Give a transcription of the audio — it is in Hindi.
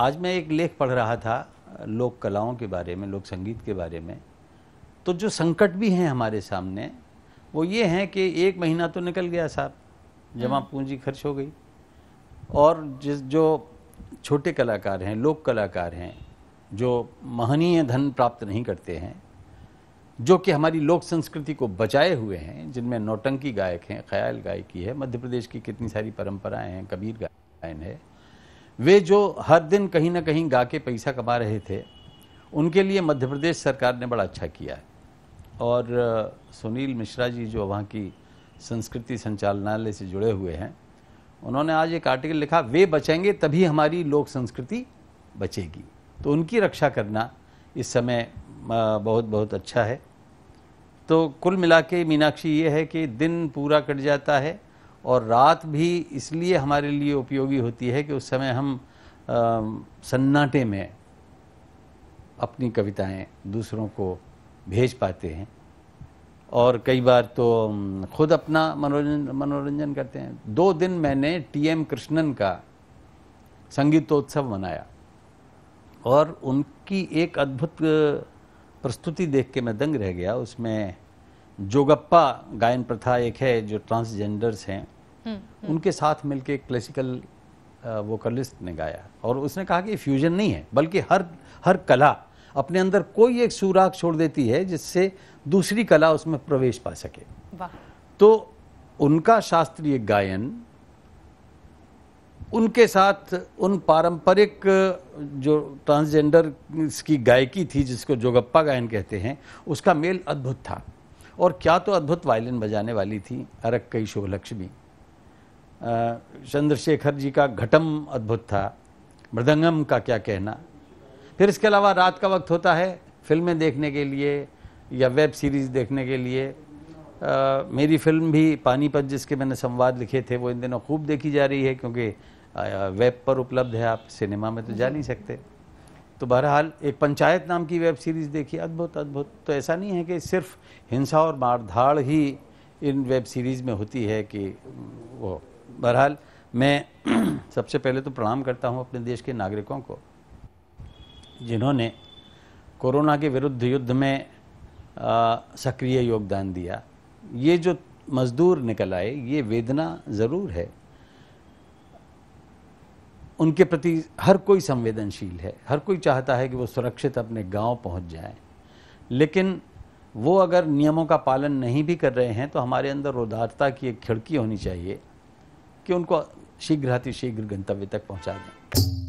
आज मैं एक लेख पढ़ रहा था लोक कलाओं के बारे में लोक संगीत के बारे में तो जो संकट भी हैं हमारे सामने वो ये हैं कि एक महीना तो निकल गया साहब जमा हम्म। पूंजी खर्च हो गई और जिस जो छोटे कलाकार हैं लोक कलाकार हैं जो महनीय धन प्राप्त नहीं करते हैं जो कि हमारी लोक संस्कृति को बचाए हुए हैं जिनमें नौटंकी गायक हैं ख्याल गायकी है मध्य प्रदेश की कितनी सारी परंपराएं हैं कबीर गायन है वे जो हर दिन कहीं ना कहीं गा के पैसा कमा रहे थे उनके लिए मध्य प्रदेश सरकार ने बड़ा अच्छा किया है और सुनील मिश्रा जी जो वहाँ की संस्कृति संचालनालय से जुड़े हुए हैं उन्होंने आज एक आर्टिकल लिखा वे बचेंगे तभी हमारी लोक संस्कृति बचेगी तो उनकी रक्षा करना इस समय बहुत बहुत अच्छा है तो कुल मिला के मीनाक्षी ये है कि दिन पूरा कट जाता है और रात भी इसलिए हमारे लिए उपयोगी होती है कि उस समय हम आ, सन्नाटे में अपनी कविताएं दूसरों को भेज पाते हैं और कई बार तो खुद अपना मनोरंजन मनोरंजन करते हैं दो दिन मैंने टी एम कृष्णन का संगीतोत्सव मनाया और उनकी एक अद्भुत प्रस्तुति देख के मैं दंग रह गया उसमें जोगप्पा गायन प्रथा एक है जो ट्रांसजेंडर्स हैं हम्म, उनके साथ मिलके क्लासिकल वोकलिस्ट ने गाया और उसने कहा कि फ्यूजन नहीं है बल्कि हर हर कला अपने अंदर कोई एक सुराग छोड़ देती है जिससे दूसरी कला उसमें प्रवेश पा सके तो उनका शास्त्रीय गायन उनके साथ उन पारंपरिक जो ट्रांसजेंडर की गायकी थी जिसको जोगप्पा गायन कहते हैं उसका मेल अद्भुत था और क्या तो अद्भुत वायलिन बजाने वाली थी अरक कई शुभ लक्ष्मी चंद्रशेखर जी का घटम अद्भुत था मृदंगम का क्या कहना फिर इसके अलावा रात का वक्त होता है फिल्में देखने के लिए या वेब सीरीज़ देखने के लिए आ, मेरी फिल्म भी पानीपत जिसके मैंने संवाद लिखे थे वो इन दिनों खूब देखी जा रही है क्योंकि वेब पर उपलब्ध है आप सिनेमा में तो जा नहीं सकते तो बहरहाल एक पंचायत नाम की वेब सीरीज़ देखी अद्भुत अद्भुत तो ऐसा नहीं है कि सिर्फ हिंसा और मारधाड़ ही इन वेब सीरीज़ में होती है कि वो बहरहाल मैं सबसे पहले तो प्रणाम करता हूँ अपने देश के नागरिकों को जिन्होंने कोरोना के विरुद्ध युद्ध में सक्रिय योगदान दिया ये जो मजदूर निकल आए ये वेदना ज़रूर है उनके प्रति हर कोई संवेदनशील है हर कोई चाहता है कि वो सुरक्षित अपने गांव पहुंच जाए लेकिन वो अगर नियमों का पालन नहीं भी कर रहे हैं तो हमारे अंदर उदारता की एक खिड़की होनी चाहिए कि उनको शीघ्र अतिशीघ्र गंतव्य तक पहुँचा दें